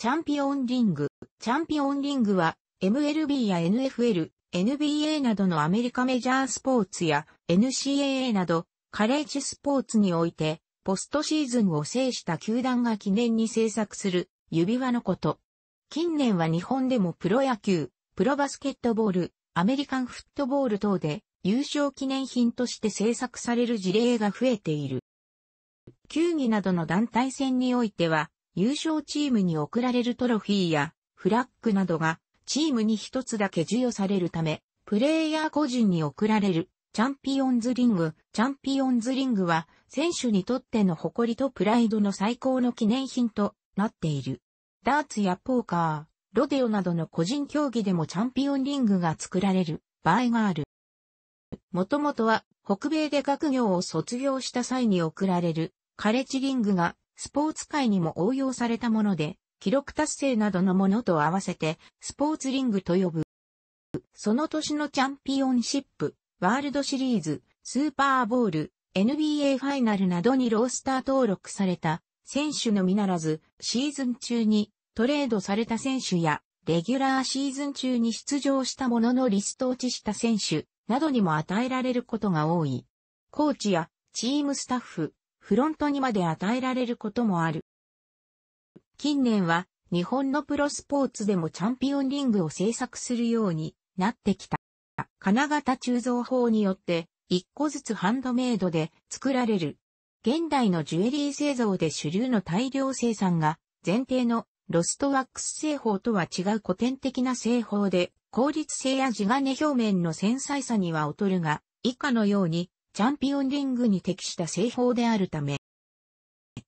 チャンピオンリング。チャンピオンリングは MLB や NFL、NBA などのアメリカメジャースポーツや NCAA などカレッジスポーツにおいてポストシーズンを制した球団が記念に制作する指輪のこと。近年は日本でもプロ野球、プロバスケットボール、アメリカンフットボール等で優勝記念品として制作される事例が増えている。球技などの団体戦においては、優勝チームに贈られるトロフィーやフラッグなどがチームに一つだけ授与されるため、プレイヤー個人に贈られるチャンピオンズリング。チャンピオンズリングは選手にとっての誇りとプライドの最高の記念品となっている。ダーツやポーカー、ロデオなどの個人競技でもチャンピオンリングが作られる場合がある。もともとは北米で学業を卒業した際に贈られるカレッジリングがスポーツ界にも応用されたもので、記録達成などのものと合わせて、スポーツリングと呼ぶ。その年のチャンピオンシップ、ワールドシリーズ、スーパーボール、NBA ファイナルなどにロースター登録された選手のみならず、シーズン中にトレードされた選手や、レギュラーシーズン中に出場したもののリスト落ちした選手などにも与えられることが多い。コーチやチームスタッフ、フロントにまで与えられることもある。近年は日本のプロスポーツでもチャンピオンリングを制作するようになってきた。金型鋳造法によって一個ずつハンドメイドで作られる。現代のジュエリー製造で主流の大量生産が前提のロストワックス製法とは違う古典的な製法で効率性や地金表面の繊細さには劣るが以下のようにチャンピオンリングに適した製法であるため、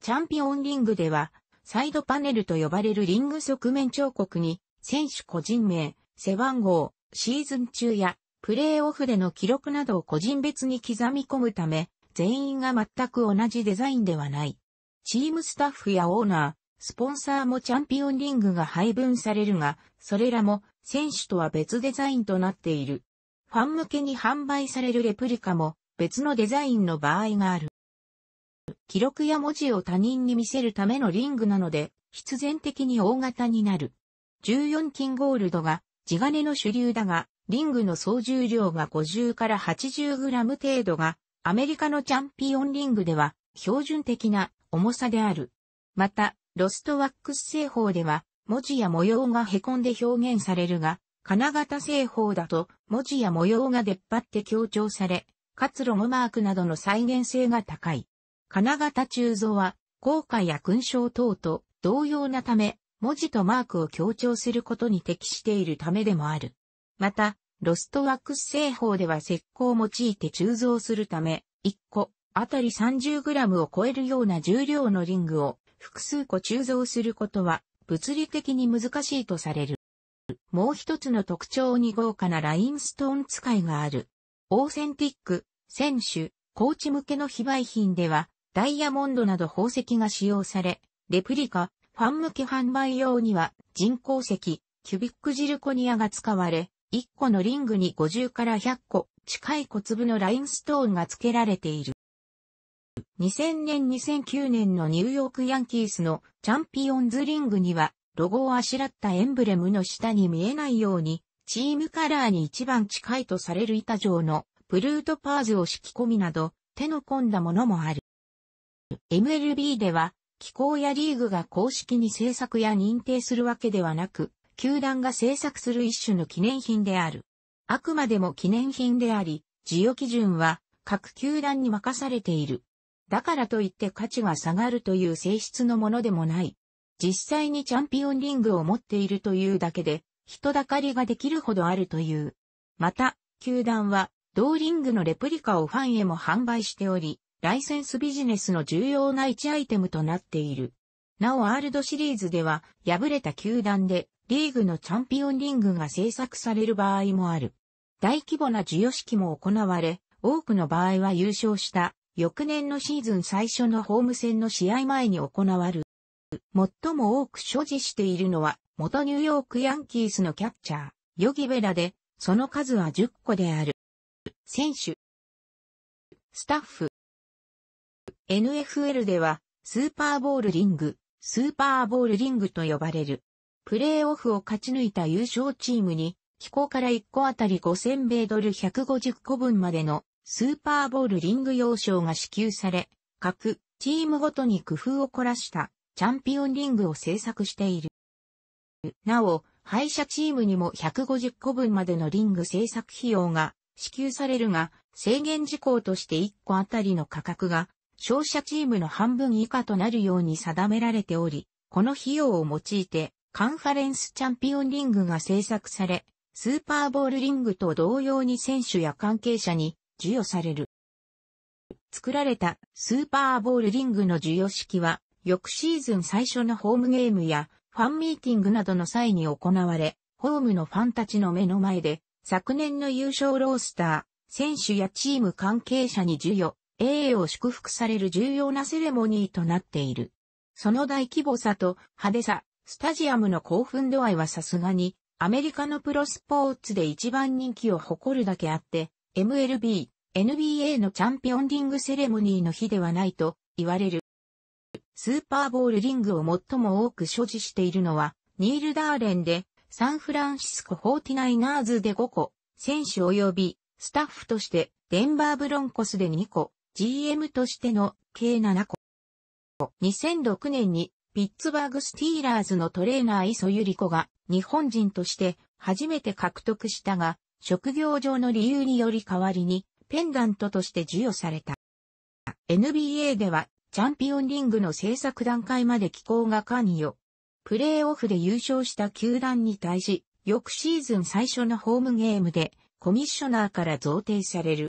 チャンピオンリングでは、サイドパネルと呼ばれるリング側面彫刻に、選手個人名、背番号、シーズン中や、プレーオフでの記録などを個人別に刻み込むため、全員が全く同じデザインではない。チームスタッフやオーナー、スポンサーもチャンピオンリングが配分されるが、それらも選手とは別デザインとなっている。ファン向けに販売されるレプリカも別のデザインの場合がある。記録や文字を他人に見せるためのリングなので、必然的に大型になる。14金ゴールドが地金の主流だが、リングの総重量が50から80グラム程度が、アメリカのチャンピオンリングでは標準的な重さである。また、ロストワックス製法では、文字や模様が凹んで表現されるが、金型製法だと文字や模様が出っ張って強調され、活ロムマークなどの再現性が高い。金型鋳造は、効果や勲章等と同様なため、文字とマークを強調することに適しているためでもある。また、ロストワックス製法では石膏を用いて鋳造するため、1個あたり 30g を超えるような重量のリングを複数個鋳造することは物理的に難しいとされる。もう一つの特徴に豪華なラインストーン使いがある。オーセンティック、選手、コーチ向けの非売品では、ダイヤモンドなど宝石が使用され、レプリカ、ファン向け販売用には人工石、キュビックジルコニアが使われ、1個のリングに50から100個近い小粒のラインストーンが付けられている。2000年2009年のニューヨークヤンキースのチャンピオンズリングには、ロゴをあしらったエンブレムの下に見えないように、チームカラーに一番近いとされる板状のプルートパーズを敷き込みなど手の込んだものもある。MLB では機構やリーグが公式に制作や認定するわけではなく、球団が制作する一種の記念品である。あくまでも記念品であり、需要基準は各球団に任されている。だからといって価値が下がるという性質のものでもない。実際にチャンピオンリングを持っているというだけで、人だかりができるほどあるという。また、球団は、同リングのレプリカをファンへも販売しており、ライセンスビジネスの重要な一アイテムとなっている。なおワールドシリーズでは、敗れた球団で、リーグのチャンピオンリングが制作される場合もある。大規模な授与式も行われ、多くの場合は優勝した翌年のシーズン最初のホーム戦の試合前に行われる。最も多く所持しているのは元ニューヨークヤンキースのキャッチャー、ヨギベラで、その数は10個である。選手、スタッフ。NFL では、スーパーボールリング、スーパーボールリングと呼ばれる。プレーオフを勝ち抜いた優勝チームに、機構から1個あたり5000米ドル150個分までのスーパーボールリング要賞が支給され、各チームごとに工夫を凝らしたチャンピオンリングを制作している。なお、敗者チームにも150個分までのリング制作費用が支給されるが、制限事項として1個あたりの価格が、勝者チームの半分以下となるように定められており、この費用を用いて、カンファレンスチャンピオンリングが制作され、スーパーボールリングと同様に選手や関係者に授与される。作られたスーパーボールリングの授与式は、翌シーズン最初のホームゲームやファンミーティングなどの際に行われ、ホームのファンたちの目の前で、昨年の優勝ロースター、選手やチーム関係者に授与、栄誉を祝福される重要なセレモニーとなっている。その大規模さと派手さ、スタジアムの興奮度合いはさすがに、アメリカのプロスポーツで一番人気を誇るだけあって、MLB、NBA のチャンピオンリングセレモニーの日ではないと言われる。スーパーボールリングを最も多く所持しているのは、ニール・ダーレンで、サンフランシスコ・フォーティナイナーズで5個、選手及び、スタッフとして、デンバー・ブロンコスで2個、GM としての、計7個。2006年に、ピッツバーグ・スティーラーズのトレーナー磯ユリ子が、日本人として、初めて獲得したが、職業上の理由により代わりに、ペンダントとして授与された。NBA では、チャンピオンリングの制作段階まで機構が関与。プレーオフで優勝した球団に対し、翌シーズン最初のホームゲームでコミッショナーから贈呈される。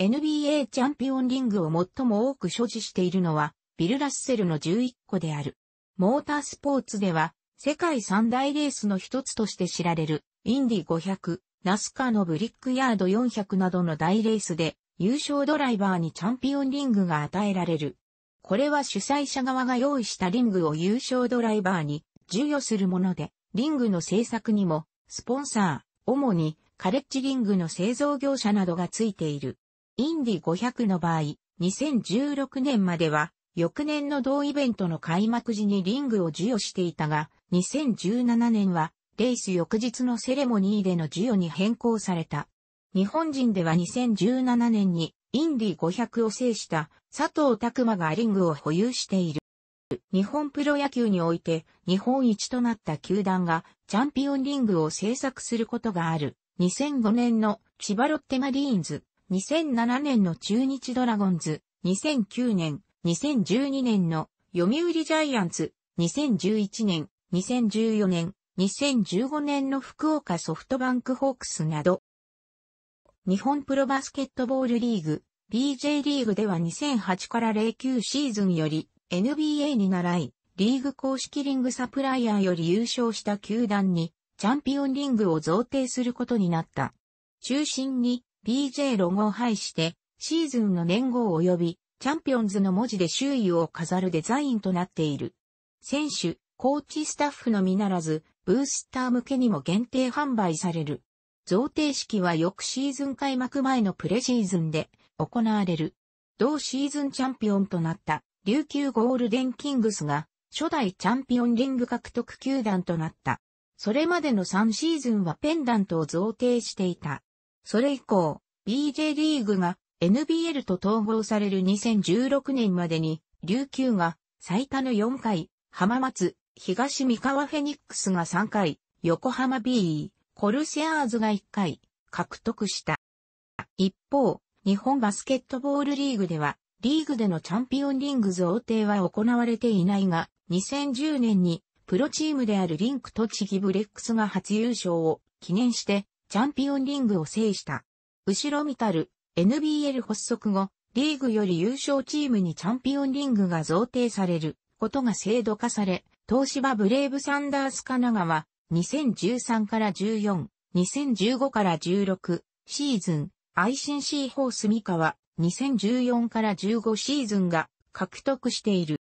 NBA チャンピオンリングを最も多く所持しているのはビル・ラッセルの11個である。モータースポーツでは世界三大レースの一つとして知られるインディ500、ナスカのブリックヤード400などの大レースで優勝ドライバーにチャンピオンリングが与えられる。これは主催者側が用意したリングを優勝ドライバーに授与するもので、リングの制作にも、スポンサー、主にカレッジリングの製造業者などがついている。インディ500の場合、2016年までは、翌年の同イベントの開幕時にリングを授与していたが、2017年は、レース翌日のセレモニーでの授与に変更された。日本人では2017年にインディ500を制した佐藤拓馬がリングを保有している。日本プロ野球において日本一となった球団がチャンピオンリングを制作することがある。2005年の千葉ロッテマリーンズ、2007年の中日ドラゴンズ、2009年、2012年の読売ジャイアンツ、2011年、2014年、2015年の福岡ソフトバンクホークスなど、日本プロバスケットボールリーグ、BJ リーグでは2008から09シーズンより NBA に習い、リーグ公式リングサプライヤーより優勝した球団にチャンピオンリングを贈呈することになった。中心に BJ ロゴを配してシーズンの年号及びチャンピオンズの文字で周囲を飾るデザインとなっている。選手、コーチスタッフのみならず、ブースター向けにも限定販売される。贈呈式は翌シーズン開幕前のプレシーズンで行われる。同シーズンチャンピオンとなった琉球ゴールデンキングスが初代チャンピオンリング獲得球団となった。それまでの3シーズンはペンダントを贈呈していた。それ以降、BJ リーグが NBL と統合される2016年までに、琉球が最多の4回、浜松、東三河フェニックスが3回、横浜 B、コルセアーズが1回獲得した。一方、日本バスケットボールリーグでは、リーグでのチャンピオンリング贈呈は行われていないが、2010年にプロチームであるリンク栃木ブレックスが初優勝を記念してチャンピオンリングを制した。後ろ見たる NBL 発足後、リーグより優勝チームにチャンピオンリングが贈呈されることが制度化され、東芝ブレイブサンダース神奈川、2013から14、2015から16シーズン、ICC ス三河、2014から15シーズンが獲得している。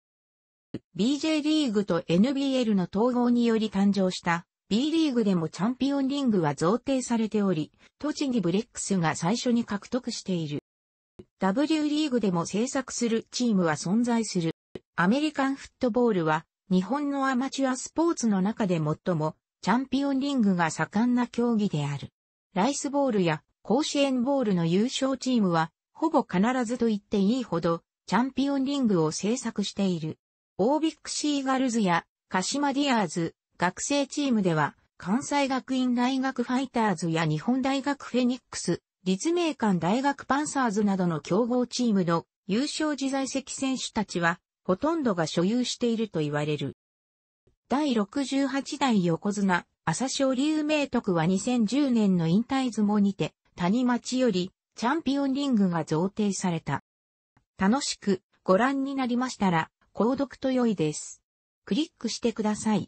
BJ リーグと NBL の統合により誕生した B リーグでもチャンピオンリングは贈呈されており、栃木ブレックスが最初に獲得している。W リーグでも制作するチームは存在する。アメリカンフットボールは日本のアマチュアスポーツの中で最もチャンピオンリングが盛んな競技である。ライスボールや甲子園ボールの優勝チームは、ほぼ必ずと言っていいほど、チャンピオンリングを制作している。オービックシーガルズや、鹿島ディアーズ、学生チームでは、関西学院大学ファイターズや日本大学フェニックス、立命館大学パンサーズなどの強豪チームの優勝自在席選手たちは、ほとんどが所有していると言われる。第68代横綱、朝青龍明徳は2010年の引退相撲にて、谷町より、チャンピオンリングが贈呈された。楽しくご覧になりましたら、購読と良いです。クリックしてください。